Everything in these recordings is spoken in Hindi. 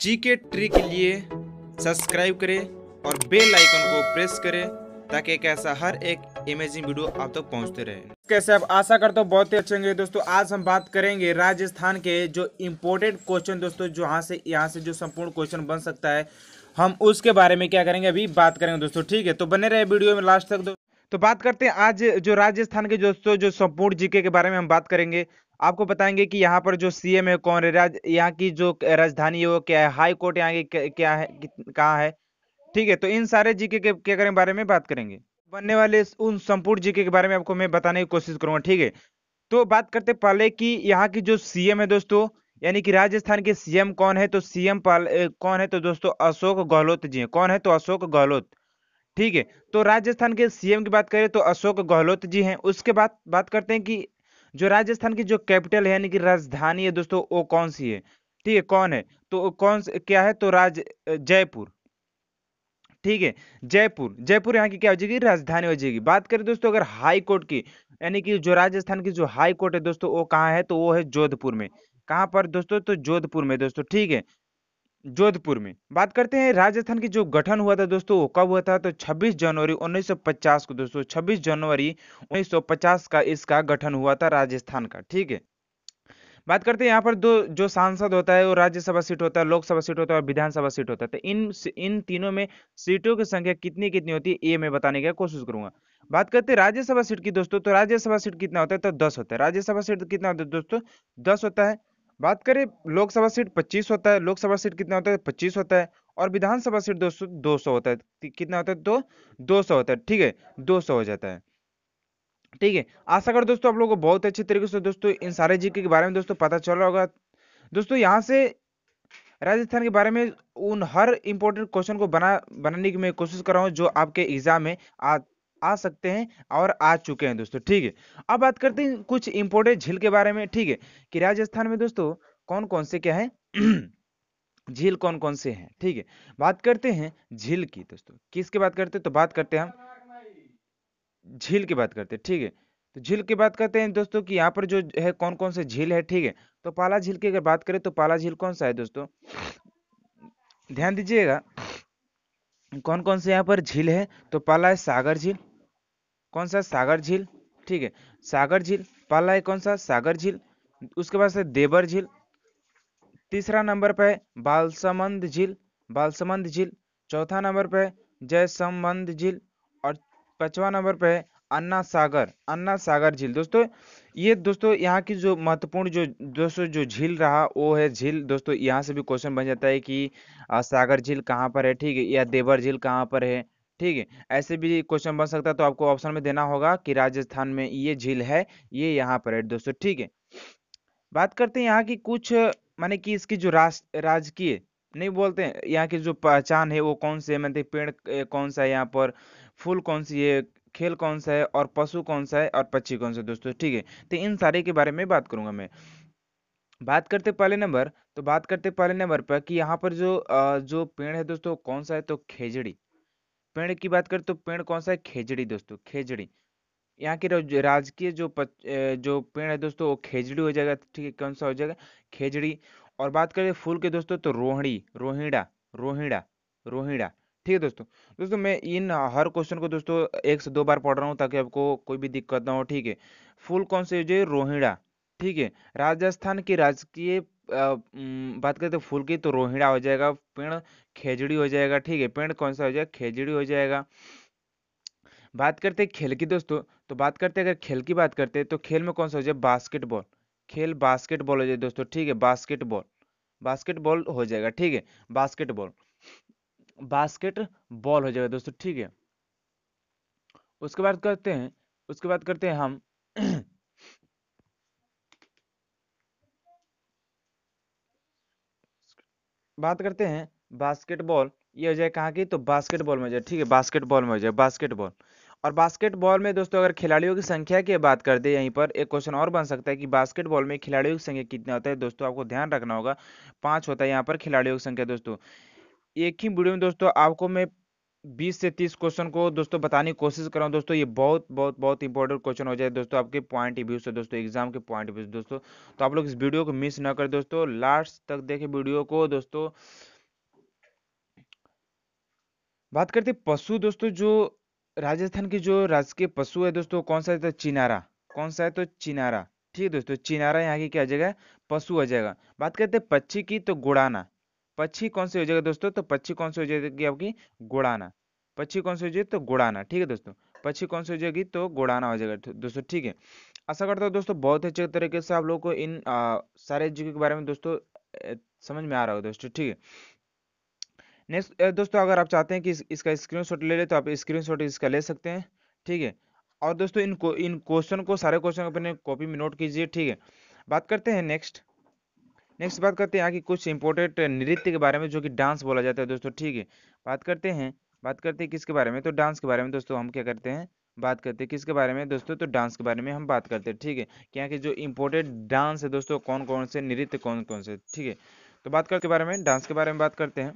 जी के ट्री के लिए सब्सक्राइब करें और बेल आइकन को प्रेस करें ताकि कैसा हर एक इमेजिंग वीडियो आप तक तो पहुंचते रहे कैसे आप आशा करते हो बहुत ही अच्छे होंगे दोस्तों आज हम बात करेंगे राजस्थान के जो इम्पोर्टेंट क्वेश्चन दोस्तों जो यहाँ से यहाँ से जो संपूर्ण क्वेश्चन बन सकता है हम उसके बारे में क्या करेंगे अभी बात करेंगे दोस्तों ठीक है तो बने रहे वीडियो में लास्ट तक दो तो बात करते हैं आज जो राजस्थान के दोस्तों जो संपूर्ण जीके के बारे में हम बात करेंगे आपको बताएंगे कि यहाँ पर जो सीएम है कौन है राज यहाँ की जो राजधानी है वो क्या है हाई कोर्ट यहाँ की क्या है कहाँ है ठीक है तो इन सारे जीके के क्या करें बारे में बात करेंगे बनने वाले उन संपूर्ण जीके के बारे में आपको मैं बताने की कोशिश करूंगा ठीक है तो बात करते पहले कि यहाँ की जो सीएम है दोस्तों यानी कि राजस्थान के सीएम कौन है तो सीएम कौन है तो दोस्तों अशोक गहलोत जी कौन है तो अशोक गहलोत ठीक है तो राजस्थान के सीएम की बात करें तो अशोक गहलोत जी हैं उसके बाद बात करते हैं कि जो राजस्थान की जो कैपिटल है यानी कि राजधानी है दोस्तों वो कौन सी है ठीक है कौन है तो कौन क्या है तो राज जयपुर ठीक है जयपुर जयपुर यहाँ की क्या हो जाएगी राजधानी हो जाएगी बात करें दोस्तों अगर हाई कोर्ट की यानी कि जो राजस्थान की जो हाई कोर्ट है दोस्तों वो कहाँ है तो वो है जोधपुर में कहाँ पर दोस्तों तो जोधपुर में दोस्तों ठीक है जोधपुर में बात करते हैं राजस्थान की जो गठन हुआ था दोस्तों वो कब हुआ था तो 26 जनवरी 1950 को दोस्तों 26 जनवरी 1950 का इसका गठन हुआ था राजस्थान का ठीक है बात करते हैं यहाँ पर दो जो सांसद होता है वो राज्यसभा सीट होता है लोकसभा सीट होता है और विधानसभा सीट होता है तो इन इन तीनों में सीटों की संख्या कितनी कितनी होती है ये मैं बताने की कोशिश करूंगा बात करते हैं राज्यसभा सीट की दोस्तों तो राज्यसभा सीट कितना होता है तो दस होता है राज्यसभा सीट कितना होता है दोस्तों दस होता है बात करें लोकसभा सीट 25 होता है लोकसभा सीट कितना होता है 25 होता है और विधानसभा सीट 200 200 होता है कितना होता है तो 200 होता है ठीक है 200 हो जाता है ठीक है आशा कर दोस्तों आप लोगों को बहुत अच्छे तरीके से दोस्तों इन सारे जीके के बारे में दोस्तों पता चल रहा होगा दोस्तों यहाँ से राजस्थान के बारे में उन हर इम्पोर्टेंट क्वेश्चन को बना बनाने की मैं कोशिश कर रहा हूँ जो आपके एग्जाम में आ आ सकते हैं और आ चुके हैं दोस्तों ठीक है अब बात करते हैं कुछ इंपोर्टेंट झील के बारे में ठीक है कि राजस्थान में दोस्तों कौन कौन से क्या है झील कौन कौन से हैं ठीक है बात करते हैं झील की दोस्तों किसकी बात करते हैं तो बात करते हैं हम झील की बात करते हैं ठीक है तो झील की बात करते हैं दोस्तों कि यहाँ पर जो है कौन कौन से झील है ठीक है तो पाला झील की अगर बात करें तो पाला झील कौन सा है दोस्तों ध्यान दीजिएगा कौन कौन से यहाँ पर झील है तो पाला है सागर झील कौन सा सागर झील ठीक है सागर झील पहला है कौन सा सागर झील उसके बाद से देवर झील तीसरा नंबर पे है बालसमंद झील बालसमंद झील चौथा नंबर पे है जयसमंद झील और पांचवा नंबर पे है अन्ना सागर अन्ना सागर झील दोस्तों ये दोस्तों यहाँ की जो महत्वपूर्ण जो दोस्तों जो झील रहा वो है झील दोस्तों यहाँ से भी क्वेश्चन बन जाता है कि सागर झील कहाँ पर है ठीक है या देवर झील कहाँ पर है ठीक है ऐसे भी क्वेश्चन बन सकता है तो आपको ऑप्शन में देना होगा कि राजस्थान में ये झील है ये यहाँ पर है दोस्तों ठीक है बात करते हैं यहाँ की कुछ माने कि इसकी जो राजकीय नहीं बोलते हैं यहाँ की जो पहचान है वो कौन से मतलब पेड़ कौन सा है यहाँ पर फूल कौन सी है खेल कौन सा है और पशु कौन सा है और पक्षी कौन सा है दोस्तों ठीक है तो इन सारे के बारे में बात करूंगा मैं बात करते पहले नंबर तो बात करते पहले नंबर पर कि यहाँ पर जो जो पेड़ है दोस्तों कौन सा है तो खेजड़ी पेड़ की बात करें तो पेड़ कौन सा है खेजड़ी दोस्तों खेजड़ी यहाँ के राजकीय जो पच, जो पेड़ है दोस्तों वो खेजड़ी हो जाएगा तो ठीक है कौन सा हो जाएगा खेजड़ी और बात करें फूल के दोस्तों तो रोहिणी रोहिड़ा रोहिड़ा रोहिड़ा ठीक है दोस्तों दोस्तों मैं इन हर क्वेश्चन को दोस्तों एक से दो बार पढ़ रहा हूँ ताकि आपको कोई भी दिक्कत ना हो ठीक है फूल कौन से हो जाए रोहिड़ा ठीक है राजस्थान की राजकीय बात करें तो फूल की तो रोहिड़ा हो जाएगा पेड़ खेजड़ी हो जाएगा ठीक है पेड़ कौन सा हो जाएगा खेजड़ी हो जाएगा बात करते हैं खेल की दोस्तों तो बात करते हैं अगर खेल की बात करते हैं तो खेल में कौन सा हो जाए बास्केटबॉल खेल बास्केटबॉल हो जाए दोस्तों ठीक है बास्केटबॉल बास्केटबॉल हो जाएगा ठीक है बास्केटबॉल बास्केटबॉल हो जाएगा दोस्तों ठीक है उसके बाद करते हैं उसके बाद करते हैं हम बात करते हैं बास्केटबॉल ये हो जाए कहाँ की तो बास्केटबॉल में हो जाए ठीक है बास्केटबॉल में हो जाए बास्केटबॉल और बास्केटबॉल में दोस्तों अगर खिलाड़ियों की संख्या की बात कर दे यहीं पर एक क्वेश्चन और बन सकता है कि बास्केटबॉल में खिलाड़ियों की संख्या कितना होता है दोस्तों आपको ध्यान रखना होगा पाँच होता है यहाँ पर खिलाड़ियों की संख्या दोस्तों एक ही वीडियो में दोस्तों आपको मैं बीस से तीस क्वेश्चन को दोस्तों बताने की कोशिश कर रहा हूँ दोस्तों ये बहुत बहुत बहुत इंपॉर्टेंट क्वेश्चन हो जाए दोस्तों आपके पॉइंट व्यू से दोस्तों एग्जाम के पॉइंट व्यू से दोस्तों तो आप लोग इस वीडियो को मिस ना करें दोस्तों लास्ट तक देखे वीडियो को दोस्तों बात करते पशु दोस्तों जो राजस्थान के जो राजकीय पशु है दोस्तों कौन सा है तो चिनारा कौन सा है तो चिनारा ठीक है दोस्तों चिनारा यहाँ की क्या आ जाएगा पशु आ जाएगा बात करते पक्षी की तो गुड़ाना पक्षी कौन सी हो जाएगा दोस्तों तो पक्षी कौन सी हो जाएगी आपकी गुड़ाना पक्षी कौन सी हो जाएगी तो गुड़ाना ठीक है दोस्तों पक्षी कौन सी हो जाएगी तो गुड़ाना हो जाएगा दोस्तों ठीक है ऐसा करता हूँ दोस्तों बहुत अच्छे तरीके से आप लोग को इन आ, सारे जीके के बारे में दोस्तों समझ में आ रहा होगा दोस्तों ठीक है नेक्स्ट दोस्तों अगर आप चाहते हैं कि इस, इसका स्क्रीनशॉट ले ले तो आप स्क्रीनशॉट इसका ले सकते हैं ठीक है और दोस्तों इन इन क्वेश्चन को सारे क्वेश्चन अपने कॉपी में नोट कीजिए ठीक है बात करते हैं नेक्स्ट नेक्स्ट बात करते हैं यहाँ की कुछ इंपोर्टेंट नृत्य के बारे में जो कि डांस बोला जाता है दोस्तों ठीक है बात करते हैं बात करते हैं किसके बारे में तो डांस के बारे में दोस्तों हम क्या करते हैं बात करते हैं किसके बारे में दोस्तों तो डांस के बारे में हम बात करते हैं ठीक है यहाँ कि जो इम्पोर्टेंट डांस है दोस्तों कौन कौन से नृत्य कौन कौन से ठीक है तो बात करके बारे में डांस के बारे में बात करते हैं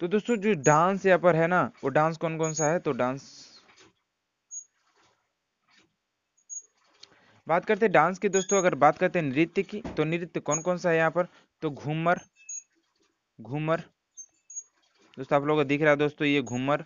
तो दोस्तों जो डांस यहाँ पर है ना वो डांस कौन कौन सा है तो डांस बात करते हैं डांस की दोस्तों अगर बात करते हैं नृत्य की तो नृत्य कौन कौन सा है यहाँ पर तो घूमर घूमर दोस्तों आप लोगों को दिख रहा है दोस्तों ये घूमर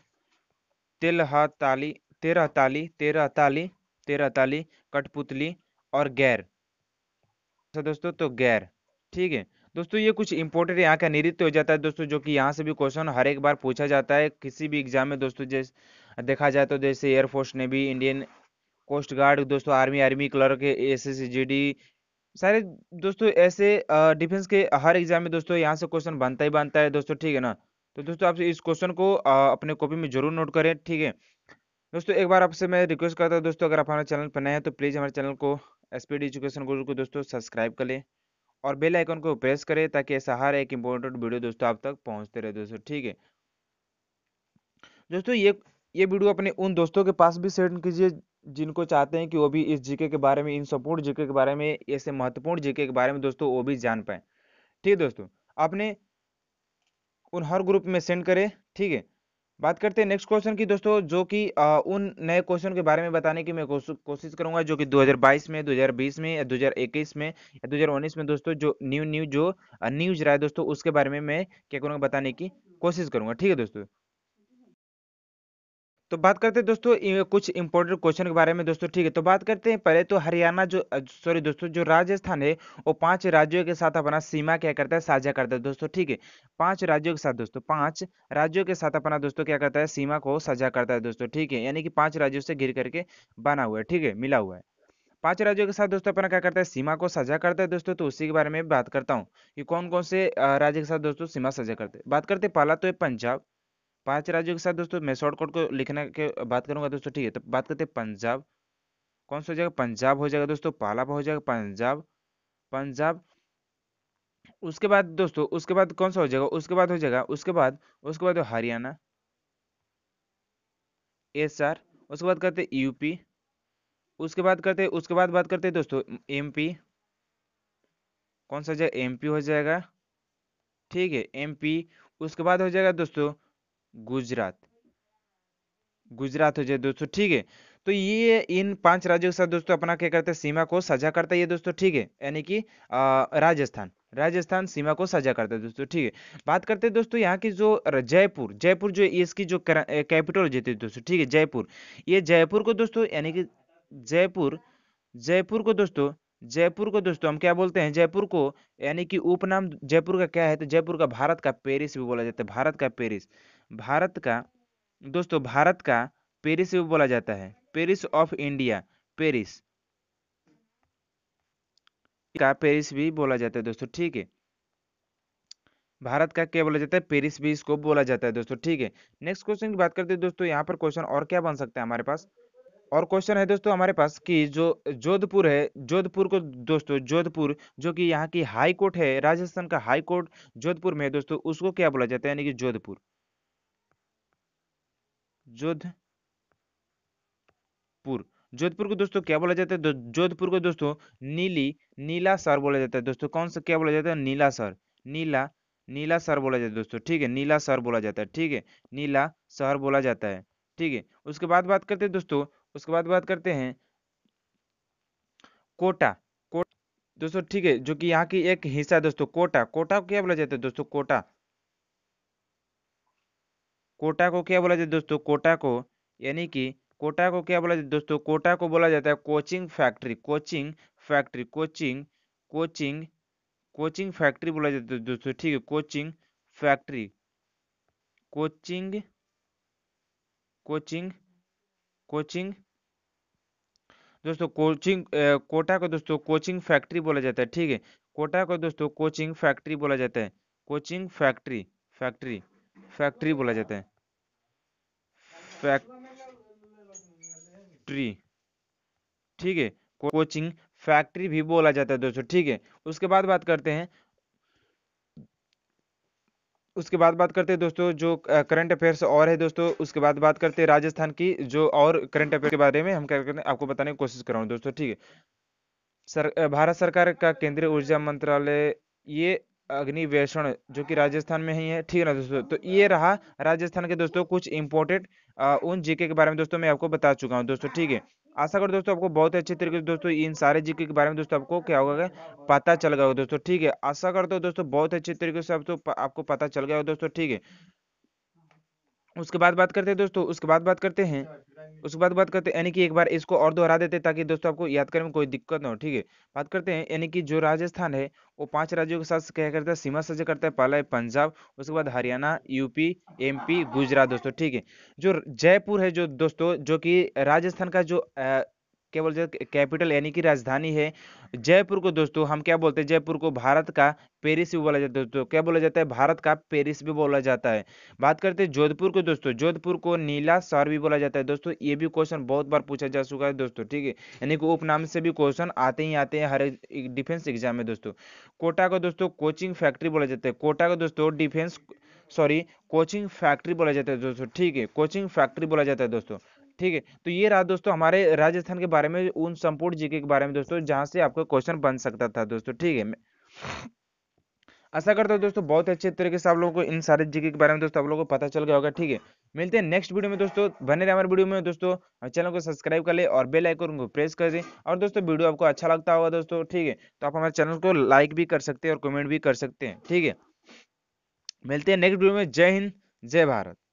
तिलहा ताली तेरह ताली तेरह ताली तेरह ताली कठपुतली और गैर अच्छा दोस्तों तो गैर ठीक है दोस्तों ये कुछ इंपोर्टेंट यहाँ का नृत्य हो जाता है दोस्तों जो कि यहाँ से भी क्वेश्चन हर एक बार पूछा जाता है किसी भी एग्जाम में दोस्तों जैसे देखा जाए तो जैसे एयरफोर्स ने भी इंडियन कोस्ट गार्ड दोस्तों army army clerk S S सारे दोस्तों ऐसे डिफेंस के हर एग्जाम में दोस्तों यहाँ से क्वेश्चन बनता ही बनता है दोस्तों ठीक है ना तो दोस्तों आप इस क्वेश्चन को अपने कॉपी में जरूर नोट करें ठीक है दोस्तों एक बार आपसे मैं रिक्वेस्ट करता हूँ दोस्तों अगर आप हमारे चैनल पर नए हैं तो प्लीज़ हमारे चैनल को एसपीड एजुकेशन गुरु को दोस्तों सब्सक्राइब कर लें और बेल आइकन को प्रेस करें ताकि ऐसा हर एक इम्पोर्टेंट वीडियो दोस्तों आप तक पहुँचते रहे दोस्तों ठीक है दोस्तों ये ये वीडियो अपने उन दोस्तों के पास भी सेंड कीजिए जिनको चाहते हैं कि वो भी इस जीके के बारे में इन संपूर्ण जीके के बारे में ऐसे महत्वपूर्ण जीके के बारे में दोस्तों वो भी जान पाए ठीक है दोस्तों आपने उन हर ग्रुप में सेंड करें ठीक है बात करते हैं नेक्स्ट क्वेश्चन की दोस्तों जो कि उन नए क्वेश्चन के बारे में बताने की मैं कोशिश करूंगा जो कि 2022 में 2020 में या 2021 में या 2019 में दोस्तों जो न्यू न्यू जो न्यूज रहा है दोस्तों उसके बारे में मैं क्या करूंगा बताने की कोशिश करूंगा ठीक है दोस्तों तो बात करते हैं दोस्तों कुछ इंपॉर्टेंट क्वेश्चन के बारे में दोस्तों ठीक है तो बात करते हैं पहले तो हरियाणा जो सॉरी दोस्तों जो राजस्थान है वो पांच राज्यों के साथ अपना सीमा क्या करता है साझा करता है दोस्तों ठीक है पांच राज्यों के साथ दोस्तों पांच राज्यों के साथ अपना दोस्तों क्या करता है सीमा को साझा करता है दोस्तों ठीक है यानी कि पांच राज्यों से घिर करके बना हुआ है ठीक है मिला हुआ है पांच राज्यों के साथ दोस्तों अपना क्या करता है सीमा को साझा करता है दोस्तों तो उसी के बारे में बात करता हूँ कि कौन कौन से राज्य के साथ दोस्तों सीमा साझा करते हैं बात करते पहला तो है पंजाब पांच राज्यों के साथ दोस्तों मैं शॉर्टकट को लिखने के बात करूंगा दोस्तों ठीक है तो बात करते हैं पंजाब कौन सा हो जाएगा पंजाब हो जाएगा दोस्तों पहला हो जाएगा पंजाब पंजाब उसके बाद दोस्तों उसके बाद कौन सा हो जाएगा उसके बाद हो जाएगा उसके बाद उसके बाद हरियाणा एस आर उसके बाद करते यूपी उसके बाद करते उसके बाद बात करते दोस्तों पी कौन सा हो जाएगा पी हो जाएगा ठीक है पी उसके बाद हो जाएगा दोस्तों गुजरात गुजरात हो जाए दोस्तों ठीक है तो ये इन पांच राज्यों के साथ दोस्तों अपना क्या करते हैं सीमा को साझा करता है ये दोस्तों ठीक है यानी कि राजस्थान राजस्थान सीमा को साझा करता है दोस्तों ठीक है बात करते हैं दोस्तों यहाँ की जो जयपुर जयपुर जो इसकी जो कैपिटल हो जाती है दोस्तों ठीक है जयपुर ये जयपुर को दोस्तों यानी कि जयपुर जयपुर को दोस्तों जयपुर को दोस्तों हम क्या बोलते हैं जयपुर को यानी कि उपनाम जयपुर का क्या है तो जयपुर का भारत का पेरिस भी बोला जाता है भारत का पेरिस भारत का दोस्तों भारत का पेरिस भी बोला जाता है पेरिस ऑफ इंडिया पेरिस का पेरिस भी बोला जाता है दोस्तों ठीक है भारत का क्या बोला जाता है पेरिस भी इसको बोला जाता है दोस्तों ठीक है नेक्स्ट क्वेश्चन की बात करते हैं दोस्तों यहाँ पर क्वेश्चन और क्या बन सकता है हमारे पास और क्वेश्चन है दोस्तों हमारे पास कि जो जोधपुर है जोधपुर को दोस्तों जोधपुर जो कि यहाँ की हाई कोर्ट है राजस्थान का हाई कोर्ट जोधपुर में है दोस्तों उसको क्या बोला जाता है यानी कि जोधपुर जोधपुर जोधपुर को दोस्तों क्या बोला जाता है जोधपुर को दोस्तों नीली नीला सर बोला जाता है दोस्तों कौन सा क्या बोला जाता है नीला सर नीला नीला सर बोला जाता है दोस्तों ठीक है नीला सर बोला जाता है ठीक है नीला शहर बोला जाता है ठीक है उसके बाद बात करते हैं दोस्तों उसके बाद बात करते हैं कोटा कोटा दोस्तों ठीक है जो कि यहाँ की एक हिस्सा दोस्तों कोटा कोटा को क्या बोला जाता है दोस्तों कोटा कोटा को क्या बोला जाता है दोस्तों कोटा को यानी कि कोटा को क्या बोला जाता है दोस्तों कोटा को बोला जाता है coaching factory coaching factory coaching coaching coaching factory बोला जाता है दोस्तों ठीक है coaching factory coaching coaching coaching दोस्तों कोचिंग कोटा को दोस्तों कोचिंग फैक्ट्री बोला जाता है ठीक है कोटा को दोस्तों कोचिंग फैक्ट्री बोला जाता है कोचिंग फैक्ट्री फैक्ट्री फैक्ट्री बोला जाता है फैक्ट्री ठीक है कोचिंग फैक्ट्री भी बोला जाता है दोस्तों ठीक है उसके बाद बात करते हैं उसके बाद बात करते हैं दोस्तों जो करंट अफेयर्स और है दोस्तों उसके बाद बात करते हैं राजस्थान की जो और करंट अफेयर के बारे में हम क्या करते हैं आपको बताने की कोशिश कर रहा हूँ दोस्तों ठीक है सर भारत सरकार का केंद्रीय ऊर्जा मंत्रालय ये अग्निवेषण जो कि राजस्थान में ही है ठीक है ना दोस्तों तो ये रहा राजस्थान के दोस्तों कुछ इंपोर्टेंट उन जीके के बारे में दोस्तों मैं आपको बता चुका हूँ दोस्तों ठीक है आशा कर दोस्तों आपको बहुत अच्छे तरीके से दोस्तों इन सारे जीके के बारे में दोस्तों आपको क्या होगा पता चल गया होगा दोस्तों ठीक है आशा करता हूँ दोस्तों बहुत अच्छे तरीके से आपको तो आपको पता चल गया होगा दोस्तों ठीक है उसके बाद बात करते हैं दोस्तों उसके बाद बात करते हैं उसके बाद बात करते हैं यानी कि एक बार इसको और दोहरा देते हैं ताकि दोस्तों आपको याद करने में कोई दिक्कत ना हो ठीक है बात करते हैं यानी कि जो राजस्थान है वो पांच राज्यों के साथ क्या करता है सीमा साझा करता है पहला है पंजाब उसके बाद हरियाणा यूपी एमपी गुजरात दोस्तों ठीक है जो जयपुर है जो दोस्तों जो कि राजस्थान का जो क्या बोलते हैं कैपिटल यानी कि राजधानी है जयपुर को दोस्तों हम क्या बोलते हैं जयपुर को भारत का पेरिस भी बोला जाता है दोस्तों क्या बोला जाता है भारत का पेरिस भी बोला जाता है बात करते हैं जोधपुर को दोस्तों जोधपुर को नीला शहर भी बोला जाता है दोस्तों ये भी क्वेश्चन बहुत बार पूछा जा चुका है दोस्तों ठीक है यानी कि उपनाम से भी क्वेश्चन आते ही आते हैं हर एक डिफेंस एग्जाम में दोस्तों कोटा को दोस्तों कोचिंग फैक्ट्री बोला जाता है कोटा को दोस्तों डिफेंस सॉरी कोचिंग फैक्ट्री बोला जाता है दोस्तों ठीक है कोचिंग फैक्ट्री बोला जाता है दोस्तों ठीक है तो ये रहा दोस्तों हमारे राजस्थान के बारे में उन संपूर्ण जीके के बारे में दोस्तों जहां से आपका क्वेश्चन बन सकता था दोस्तों ठीक है आशा करता हूँ दोस्तों बहुत अच्छे तरीके से आप लोगों को इन सारे जीके के बारे में दोस्तों आप लोगों को पता चल गया होगा ठीक है मिलते हैं नेक्स्ट वीडियो में दोस्तों बने रहे हमारे वीडियो में दोस्तों चैनल को सब्सक्राइब कर ले और बेल आइकन को प्रेस कर दें और दोस्तों वीडियो आपको अच्छा लगता होगा दोस्तों ठीक है तो आप हमारे चैनल को लाइक भी कर सकते हैं और कमेंट भी कर सकते हैं ठीक है मिलते हैं नेक्स्ट वीडियो में जय हिंद जय भारत